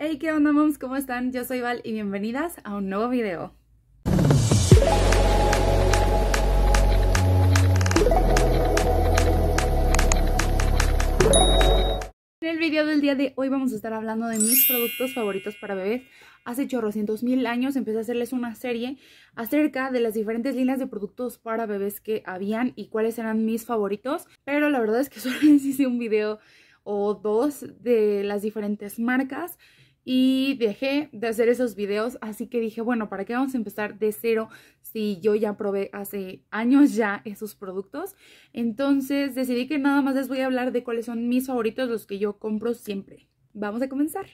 Hey, ¿qué onda, moms? ¿Cómo están? Yo soy Val y bienvenidas a un nuevo video. En el video del día de hoy vamos a estar hablando de mis productos favoritos para bebés. Hace chorrocientos mil años empecé a hacerles una serie acerca de las diferentes líneas de productos para bebés que habían y cuáles eran mis favoritos. Pero la verdad es que solo les hice un video o dos de las diferentes marcas y dejé de hacer esos videos, así que dije, bueno, ¿para qué vamos a empezar de cero si yo ya probé hace años ya esos productos? Entonces decidí que nada más les voy a hablar de cuáles son mis favoritos, los que yo compro siempre. Vamos a comenzar.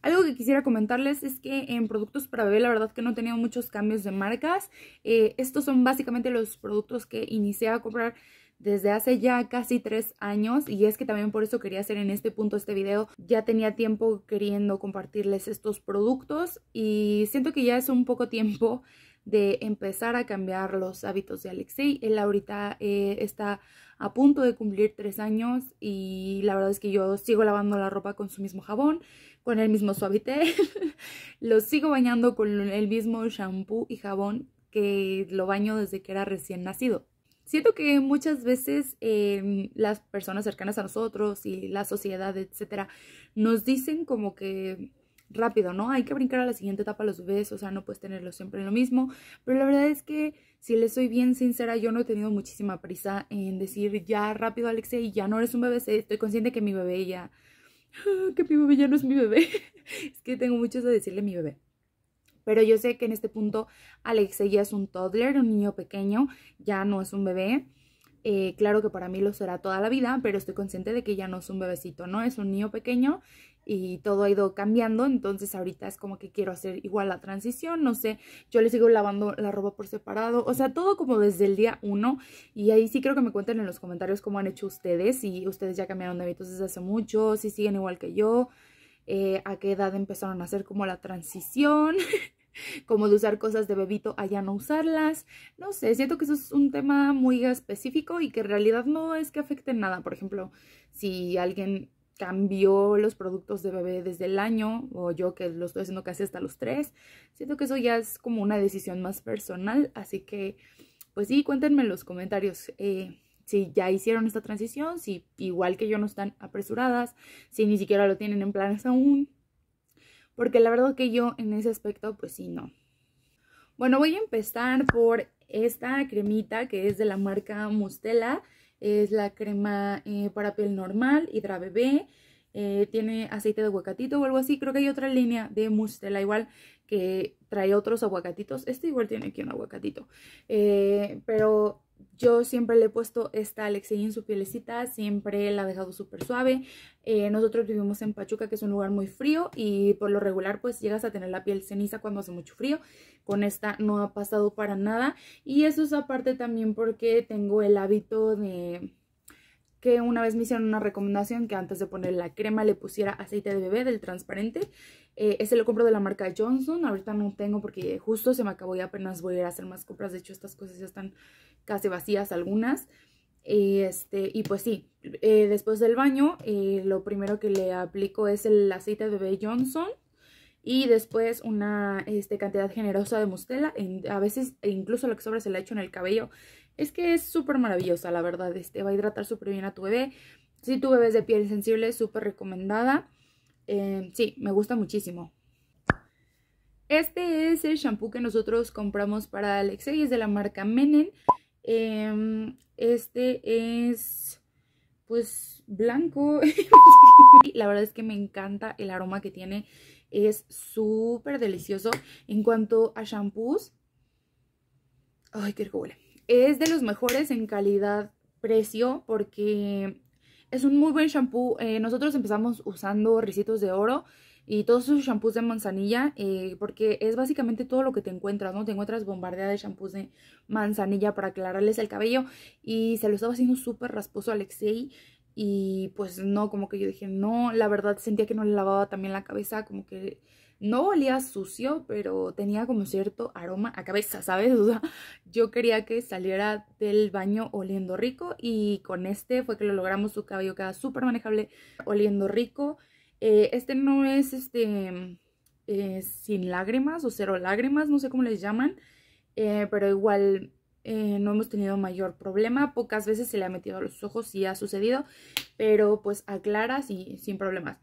Algo que quisiera comentarles es que en productos para bebé la verdad que no he tenido muchos cambios de marcas. Eh, estos son básicamente los productos que inicié a comprar desde hace ya casi tres años y es que también por eso quería hacer en este punto este video. Ya tenía tiempo queriendo compartirles estos productos y siento que ya es un poco tiempo de empezar a cambiar los hábitos de Alexei. Él ahorita eh, está a punto de cumplir tres años y la verdad es que yo sigo lavando la ropa con su mismo jabón, con el mismo suavité. lo sigo bañando con el mismo shampoo y jabón que lo baño desde que era recién nacido. Siento que muchas veces em, las personas cercanas a nosotros y la sociedad, etcétera, nos dicen como que rápido, ¿no? Hay que brincar a la siguiente etapa los bebés, o sea, no puedes tenerlo siempre en lo mismo. Pero la verdad es que, si les soy bien sincera, yo no he tenido muchísima prisa en decir ya rápido, Alexei, ya no eres un bebé. Estoy consciente que mi bebé ya. ¡ah! que mi bebé ya no es mi bebé. es que tengo mucho que decirle a mi bebé. Pero yo sé que en este punto Alex ya es un toddler, un niño pequeño, ya no es un bebé. Eh, claro que para mí lo será toda la vida, pero estoy consciente de que ya no es un bebecito, ¿no? Es un niño pequeño y todo ha ido cambiando, entonces ahorita es como que quiero hacer igual la transición, no sé, yo le sigo lavando la ropa por separado, o sea, todo como desde el día uno y ahí sí creo que me cuenten en los comentarios cómo han hecho ustedes, si ustedes ya cambiaron de hábitos desde hace mucho, si siguen igual que yo, eh, a qué edad empezaron a hacer como la transición. como de usar cosas de bebito allá no usarlas. No sé, siento que eso es un tema muy específico y que en realidad no es que afecte nada. Por ejemplo, si alguien cambió los productos de bebé desde el año o yo que lo estoy haciendo casi hasta los tres, siento que eso ya es como una decisión más personal. Así que, pues sí, cuéntenme en los comentarios. Eh, si ya hicieron esta transición, si igual que yo no están apresuradas, si ni siquiera lo tienen en planes aún, porque la verdad que yo en ese aspecto pues sí no. Bueno, voy a empezar por esta cremita que es de la marca Mustela. Es la crema eh, para piel normal, hidra bebé. Eh, tiene aceite de aguacatito o algo así. Creo que hay otra línea de Mustela igual que trae otros aguacatitos. Este igual tiene aquí un aguacatito. Eh, pero yo siempre le he puesto esta Alexei en su pielecita, siempre la ha dejado súper suave. Eh, nosotros vivimos en Pachuca, que es un lugar muy frío y por lo regular pues llegas a tener la piel ceniza cuando hace mucho frío. Con esta no ha pasado para nada y eso es aparte también porque tengo el hábito de que una vez me hicieron una recomendación que antes de poner la crema le pusiera aceite de bebé del transparente. Eh, ese lo compro de la marca Johnson. Ahorita no tengo porque justo se me acabó y apenas voy a ir a hacer más compras. De hecho, estas cosas ya están casi vacías algunas. Este, y pues sí, eh, después del baño eh, lo primero que le aplico es el aceite de bebé Johnson y después una este, cantidad generosa de mustela. a veces e incluso lo que sobra se le echo en el cabello. Es que es súper maravillosa, la verdad. Este, va a hidratar súper bien a tu bebé. Si tu bebé es de piel sensible, súper recomendada. Eh, sí, me gusta muchísimo. Este es el shampoo que nosotros compramos para Alexei es de la marca Menen. Em, este es pues blanco. la verdad es que me encanta el aroma que tiene. Es súper delicioso. En cuanto a shampoos. Ay, qué Es de los mejores en calidad-precio porque es un muy buen shampoo. Eh, nosotros empezamos usando ricitos de oro y todos sus shampoos de manzanilla, eh, porque es básicamente todo lo que te encuentras, ¿no? Te encuentras bombardeadas de shampoos de manzanilla para aclararles el cabello y se lo estaba haciendo súper rasposo a Alexei y pues no, como que yo dije, no, la verdad sentía que no le lavaba también la cabeza, como que no olía sucio, pero tenía como cierto aroma a cabeza, ¿sabes? yo quería que saliera del baño oliendo rico y con este fue que lo logramos, su cabello queda súper manejable, oliendo rico. Eh, este no es este eh, sin lágrimas o cero lágrimas, no sé cómo les llaman, eh, pero igual no hemos tenido mayor problema. Pocas veces se le ha metido a los ojos y ha sucedido, pero pues aclara sin problemas.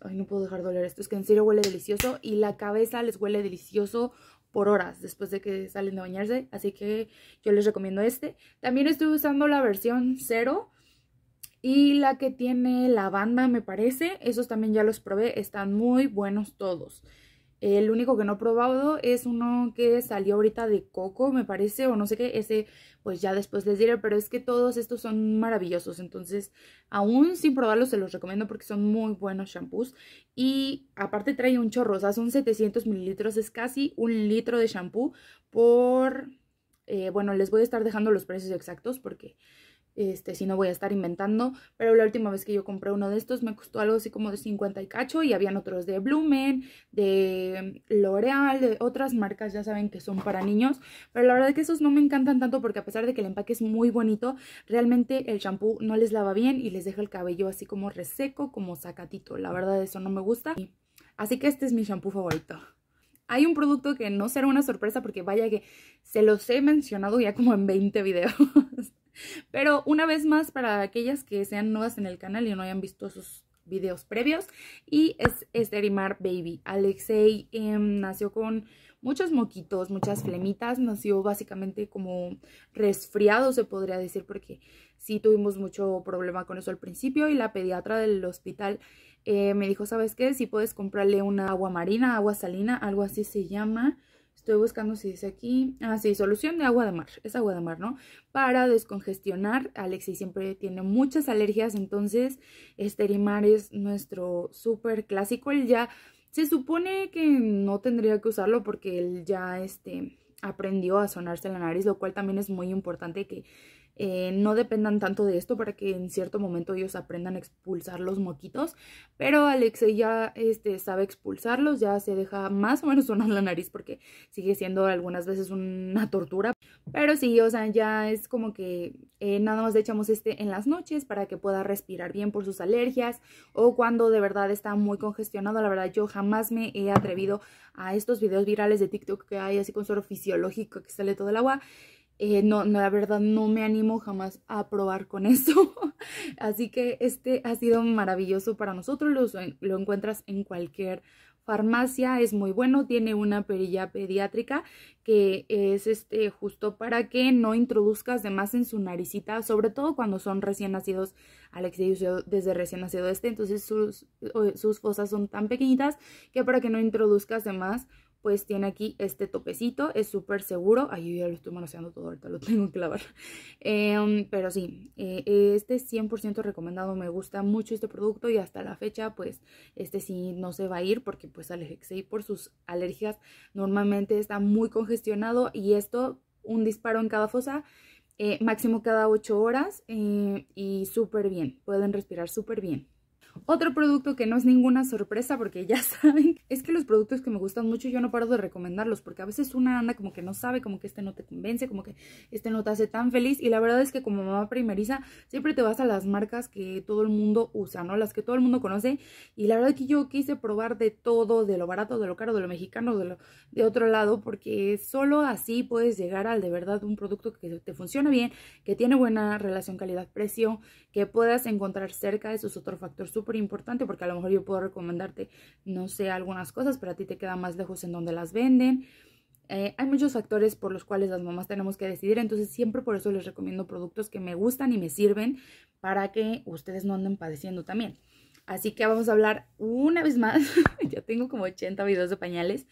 Ay, no puedo dejar de oler esto, es que en serio huele delicioso y la cabeza les huele delicioso por horas después de que salen de bañarse, así que yo les recomiendo este. También estoy usando la versión cero y la que tiene lavanda, me parece. Esos también ya los probé, están muy buenos todos. El único que no he probado es uno que salió ahorita de coco, me parece, o no sé qué, ese pues ya después les diré, pero es que todos estos son maravillosos, entonces aún sin probarlos se los recomiendo porque son muy buenos shampoos y aparte trae un chorro, o sea, son 700 mililitros, es casi un litro de shampoo por, eh, bueno, les voy a estar dejando los precios exactos porque este, si no voy a estar inventando, pero la última vez que yo compré uno de estos me costó algo así como de 50 y cacho y habían otros de Blumen, de L'Oreal, de otras marcas, ya saben que son para niños, pero la verdad es que esos no me encantan tanto porque a pesar de que el empaque es muy bonito, realmente el shampoo no les lava bien y les deja el cabello así como reseco, como sacatito, la verdad eso no me gusta, así que este es mi shampoo favorito. Hay un producto que no será una sorpresa porque vaya que se los he mencionado ya como en 20 videos. Pero una vez más, para aquellas que sean nuevas en el canal y no hayan visto sus videos previos, y es Esterimar Baby. Alexei em, nació con muchos moquitos, muchas flemitas, nació básicamente como resfriado, se podría decir, porque sí tuvimos mucho problema con eso al principio y la pediatra del hospital eh, me dijo, ¿sabes qué? Si puedes comprarle una agua marina, agua salina, algo así se llama, Estoy buscando si dice aquí. Ah, sí, solución de agua de mar. Es agua de mar, ¿no? Para descongestionar. Alexis siempre tiene muchas alergias, entonces Esterimar es nuestro súper clásico. Él ya se supone que no tendría que usarlo porque él ya este, aprendió a sonarse la nariz, lo cual también es muy importante que eh, no dependan tanto de esto para que en cierto momento ellos aprendan a expulsar los moquitos. Pero Alexei ya este, sabe expulsarlos, ya se deja más o menos sonar la nariz porque sigue siendo algunas veces una tortura. Pero sí, o sea, ya es como que eh, nada más le echamos este en las noches para que pueda respirar bien por sus alergias o cuando de verdad está muy congestionado. La verdad, yo jamás me he atrevido a estos videos virales de TikTok que hay así con suero fisiológico que sale todo el agua. Eh, no, la verdad no me animo jamás a probar con eso. Así que este ha sido maravilloso para nosotros, lo, lo encuentras en cualquier farmacia, es muy bueno, tiene una perilla pediátrica que es este justo para que no introduzcas de más en su naricita, sobre todo cuando son recién nacidos, Alex desde recién nacido este, entonces sus, sus fosas son tan pequeñitas que para que no introduzcas de más pues tiene aquí este topecito, es súper seguro. Ay, yo ya lo estoy manoseando todo, ahorita lo tengo que lavar. Em, pero sí, eh, este es 100% recomendado, me gusta mucho este producto y hasta la fecha, pues este sí no se va a ir porque pues al por sus alergias normalmente está muy congestionado y esto, un disparo en cada fosa. Eh, máximo cada 8 horas eh, y súper bien, pueden respirar súper bien. Otro producto que no es ninguna sorpresa porque ya saben, es que los productos que me gustan mucho yo no paro de recomendarlos porque a veces una anda como que no sabe, como que este no te convence, como que este no te hace tan feliz y la verdad es que como mamá primeriza siempre te vas a las marcas que todo el mundo usa, ¿no? Las que todo el mundo conoce y la verdad es que yo quise probar de todo, de lo barato, de lo caro, de lo mexicano, de, lo, de otro lado porque solo así puedes llegar al de verdad un producto que te funciona bien, que tiene buena relación calidad-precio, que puedas encontrar cerca, eso es otro factor importante porque a lo mejor yo puedo recomendarte, no sé, algunas cosas, pero a ti te queda más lejos en donde las venden. Eh, hay muchos factores por los cuales las mamás tenemos que decidir, entonces siempre por eso les recomiendo productos que me gustan y me sirven para que ustedes no anden padeciendo también. Así que vamos a hablar una vez más, ya tengo como 80 videos de pañales,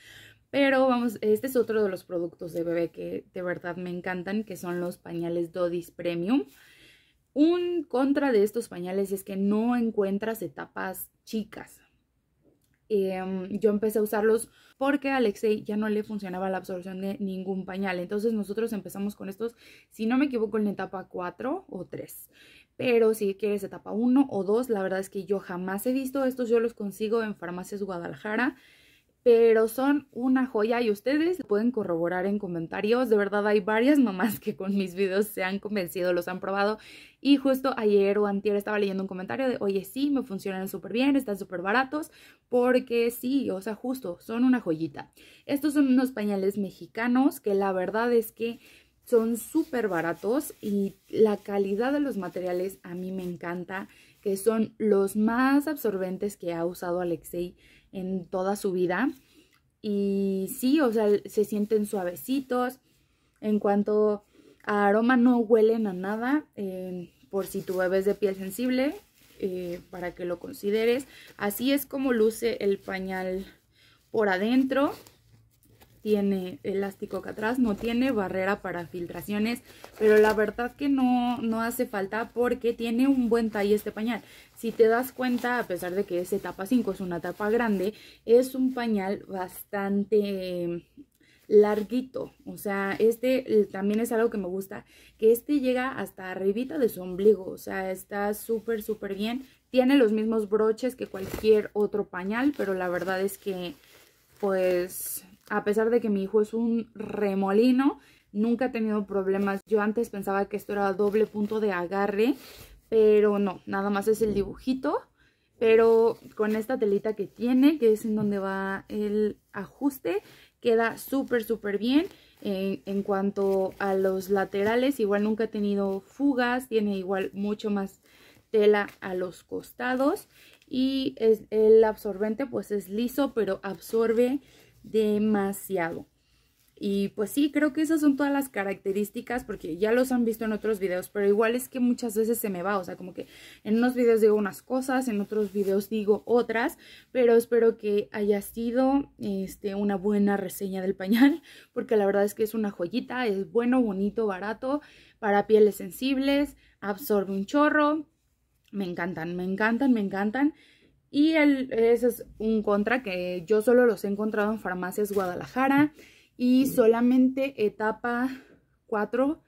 pero vamos, este es otro de los productos de bebé que de verdad me encantan, que son los pañales Dodis Premium. Un contra de estos pañales es que no encuentras etapas chicas. Em, yo empecé a usarlos porque a Alexei ya no le funcionaba la absorción de ningún pañal. Entonces nosotros empezamos con estos, si no me equivoco, en etapa 4 o 3. Pero si quieres etapa 1 o 2, la verdad es que yo jamás he visto estos. Yo los consigo en Farmacias Guadalajara pero son una joya y ustedes pueden corroborar en comentarios. De verdad hay varias mamás que con mis videos se han convencido, los han probado y justo ayer o antier estaba leyendo un comentario de, oye, sí, me funcionan súper bien, están súper baratos, porque sí, o sea, justo, son una joyita. Estos son unos pañales mexicanos que la verdad es que son súper baratos y la calidad de los materiales a mí me encanta, que son los más absorbentes que ha usado Alexei en toda su vida. Y sí, o sea, se sienten suavecitos. En cuanto a aroma, no huelen a nada. Eh, por si tu bebé es de piel sensible, eh, para que lo consideres. Así es como luce el pañal por adentro tiene elástico acá atrás, no tiene barrera para filtraciones, pero la verdad que no, no hace falta porque tiene un buen talle este pañal. Si te das cuenta, a pesar de que es etapa 5, es una etapa grande, es un pañal bastante em, larguito, o sea, este eh, también es algo que me gusta, que este llega hasta arribita de su ombligo, o sea, está súper, súper bien, tiene los mismos broches que cualquier otro pañal, pero la verdad es que, pues, a pesar de que mi hijo es un remolino, nunca ha tenido problemas. Yo antes pensaba que esto era doble punto de agarre, pero no, nada más es el dibujito. Pero con esta telita que tiene, que es en donde va el ajuste, queda súper, súper bien. En, cuanto a los laterales, igual nunca ha tenido fugas, tiene igual mucho más tela a los costados. Y el absorbente pues es liso, pero absorbe demasiado. Y pues sí, creo que esas son todas las características, porque ya los han visto en otros videos, pero igual es que muchas veces se me va, o sea, como que en unos videos digo unas cosas, en otros videos digo otras, pero espero que haya sido este, una buena reseña del pañal, porque la verdad es que es una joyita, es bueno, bonito, barato, para pieles sensibles, absorbe un chorro, me encantan, me encantan, me encantan. Y ese es un contra que yo solo los he encontrado en farmacias Guadalajara y solamente etapa 4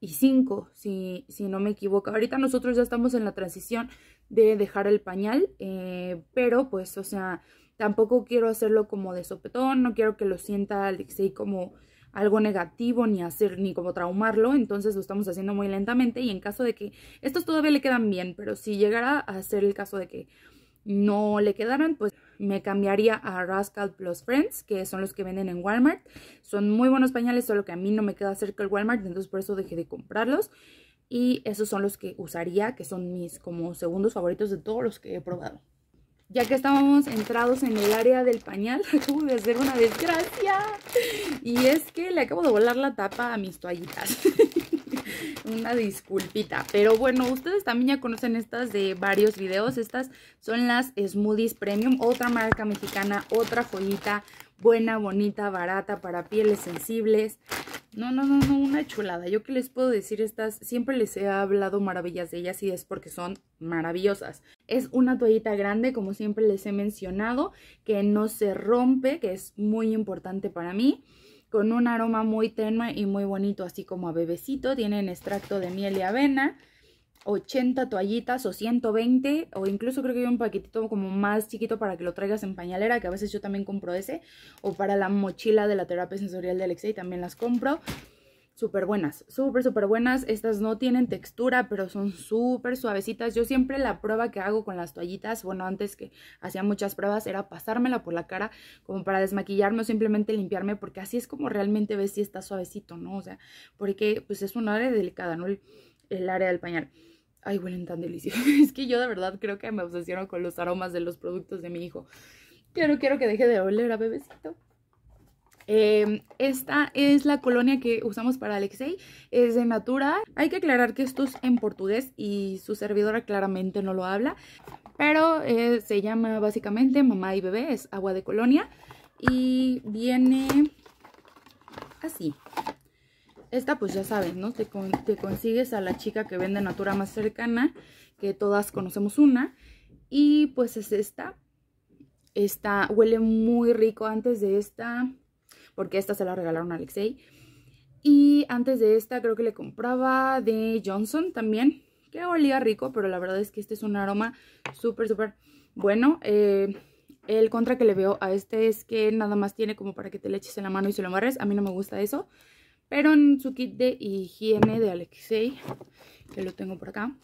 y 5, si, si no me equivoco. Ahorita nosotros ya estamos en la transición de dejar el pañal, eh, pero pues, o sea, tampoco quiero hacerlo como de sopetón, no quiero que lo sienta Alexei como algo negativo ni hacer ni como traumarlo, entonces lo estamos haciendo muy lentamente y en caso de que estos todavía le quedan bien, pero si llegara a ser el caso de que no le quedaron, pues me cambiaría a Rascal Plus Friends, que son los que venden en Walmart. Son muy buenos pañales, solo que a mí no me queda cerca el Walmart, entonces por eso dejé de comprarlos. Y esos son los que usaría, que son mis como segundos favoritos de todos los que he probado. Ya que estábamos entrados en el área del pañal, acabo de hacer una desgracia. Y es que le acabo de volar la tapa a mis toallitas. una disculpita. Pero bueno, ustedes también ya conocen estas de varios videos. Estas son las Smoothies Premium, otra marca mexicana, otra joyita buena, bonita, barata para pieles sensibles. No, no, no, no, una chulada. Yo que les puedo decir estas, siempre les he hablado maravillas de ellas y es porque son maravillosas. Es una toallita grande, como siempre les he mencionado, que no se rompe, que es muy importante para mí con un aroma muy tenue y muy bonito, así como a bebecito. Tienen extracto de miel y avena, 80 toallitas o 120, o incluso creo que hay un paquetito como más chiquito para que lo traigas en pañalera, que a veces yo también compro ese, o para la mochila de la terapia sensorial de Alexei también las compro súper buenas, súper, súper buenas. Estas no tienen textura, pero son súper suavecitas. Yo siempre la prueba que hago con las toallitas, bueno, antes que hacía muchas pruebas, era pasármela por la cara como para desmaquillarme o simplemente limpiarme, porque así es como realmente ves si está suavecito, ¿no? O sea, porque pues es un área delicada, ¿no? El, área del pañal. Ay, huelen tan deliciosos. Es que yo de verdad creo que me obsesiono con los aromas de los productos de mi hijo. quiero quiero que deje de oler a bebecito. Em, esta es la colonia que usamos para Alexei, es de Natura. Hay que aclarar que esto es en portugués y su servidora claramente no lo habla, pero eh, se llama básicamente Mamá y Bebé, es agua de colonia y viene así. Esta pues ya sabes, ¿no? Te, te consigues a la chica que vende Natura más cercana, que todas conocemos una, y pues es esta. Esta huele muy rico antes de esta porque esta se la regalaron a Alexei. Y antes de esta creo que le compraba de Johnson también, que olía rico, pero la verdad es que este es un aroma súper, súper bueno. Eh, el contra que le veo a este es que nada más tiene como para que te le eches en la mano y se lo amarres. A mí no me gusta eso. Pero en su kit de higiene de Alexei, que lo tengo por acá,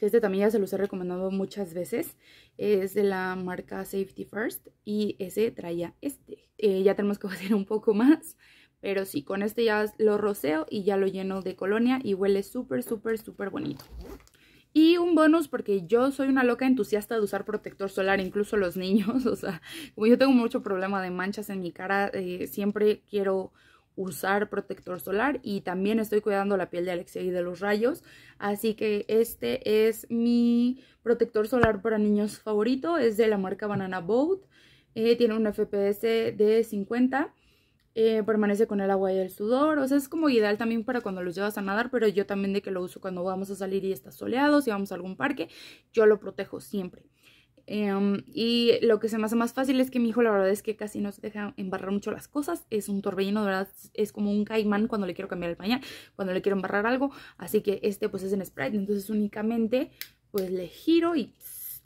este también ya se los he recomendado muchas veces. Es de la marca Safety First y ese traía este. Eh, ya tenemos que hacer un poco más. Pero sí, con este ya lo roceo y ya lo lleno de colonia y huele súper, súper, súper bonito. Y un bonus porque yo soy una loca entusiasta de usar protector solar, incluso los niños. O sea, como yo tengo mucho problema de manchas en mi cara, eh, siempre quiero usar protector solar y también estoy cuidando la piel de Alexia y de los rayos. Así que este es mi protector solar para niños favorito, es de la marca Banana Boat, eh, tiene un FPS de 50. Eh, permanece con el agua y el sudor, o sea, es como ideal también para cuando los llevas a nadar, pero yo también de que lo uso cuando vamos a salir y está soleado, si vamos a algún parque, yo lo protejo siempre. Em, y lo que se me hace más fácil es que mi hijo la verdad es que casi no se deja embarrar mucho las cosas. Es un torbellino, de verdad, es como un caimán cuando le quiero cambiar el pañal, cuando le quiero embarrar algo. Así que este pues es en Sprite, entonces únicamente pues le giro y,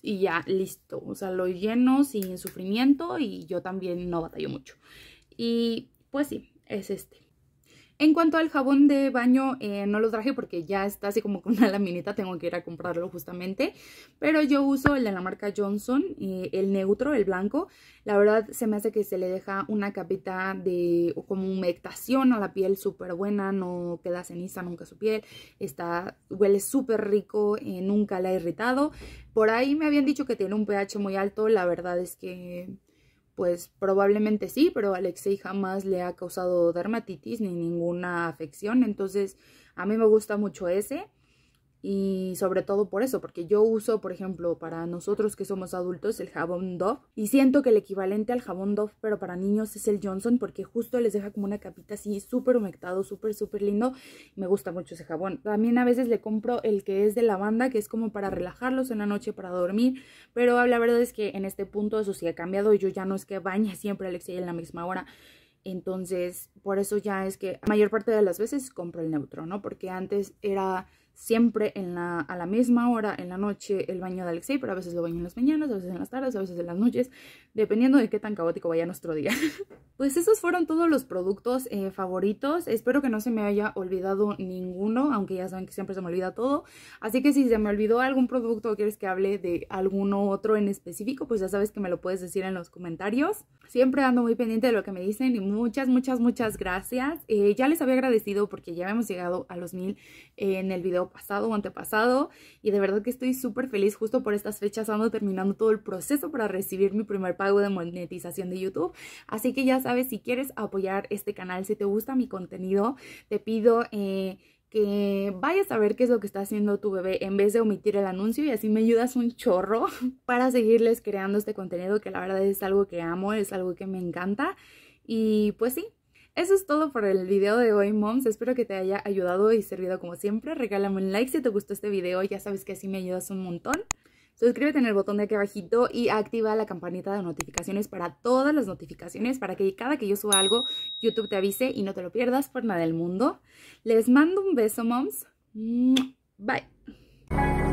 y ya listo. O sea, lo lleno sin sufrimiento y yo también no batallo mucho. Y pues sí, es este. En cuanto al jabón de baño, eh, no lo traje porque ya está así como con una laminita, tengo que ir a comprarlo justamente. Pero yo uso el de la marca Johnson, eh, el neutro, el blanco. La verdad se me hace que se le deja una capita de como humectación a la piel súper buena, no queda ceniza nunca su piel. Está, huele súper rico, eh, nunca la ha irritado. Por ahí me habían dicho que tiene un pH muy alto, la verdad es que pues probablemente sí, pero Alexei jamás le ha causado dermatitis ni ninguna afección. Entonces, a mí me gusta mucho ese. Y sobre todo por eso, porque yo uso, por ejemplo, para nosotros que somos adultos, el jabón Dove. Y siento que el equivalente al jabón Dove, pero para niños, es el Johnson, porque justo les deja como una capita así súper humectado, súper, súper lindo. Me gusta mucho ese jabón. También a veces le compro el que es de lavanda, que es como para relajarlos en la noche, para dormir. Pero la verdad es que en este punto eso sí ha cambiado. Yo ya no es que bañe siempre Alexia en la misma hora. Entonces, por eso ya es que la mayor parte de las veces compro el neutro, ¿no? Porque antes era siempre en la, a la misma hora, en la noche, el baño de Alexei, pero a veces lo baño en las mañanas, a veces en las tardes, a veces en las noches, dependiendo de qué tan caótico vaya nuestro día. pues esos fueron todos los productos eh, favoritos, espero que no se me haya olvidado ninguno, aunque ya saben que siempre se me olvida todo, así que si se me olvidó algún producto o quieres que hable de alguno otro en específico, pues ya sabes que me lo puedes decir en los comentarios. Siempre ando muy pendiente de lo que me dicen y muchas, muchas, muchas gracias. Eh, ya les había agradecido porque ya hemos llegado a los mil eh, en el video pasado, o antepasado. Y de verdad que estoy súper feliz justo por estas fechas. Ando terminando todo el proceso para recibir mi primer pago de monetización de YouTube. Así que ya sabes, si quieres apoyar este canal, si te gusta mi contenido, te pido... Eh, que vayas a ver qué es lo que está haciendo tu bebé en vez de omitir el anuncio y así me ayudas un chorro para seguirles creando este contenido que la verdad es algo que amo, es algo que me encanta y pues sí, eso es todo por el video de hoy, moms. Espero que te haya ayudado y servido como siempre. Regálame un like si te gustó este video. Ya sabes que así me ayudas un montón. Suscríbete en el botón de aquí abajito y activa la campanita de notificaciones para todas las notificaciones para que cada que yo suba algo, YouTube te avise y no te lo pierdas por nada del mundo. Les mando un beso, moms. Bye.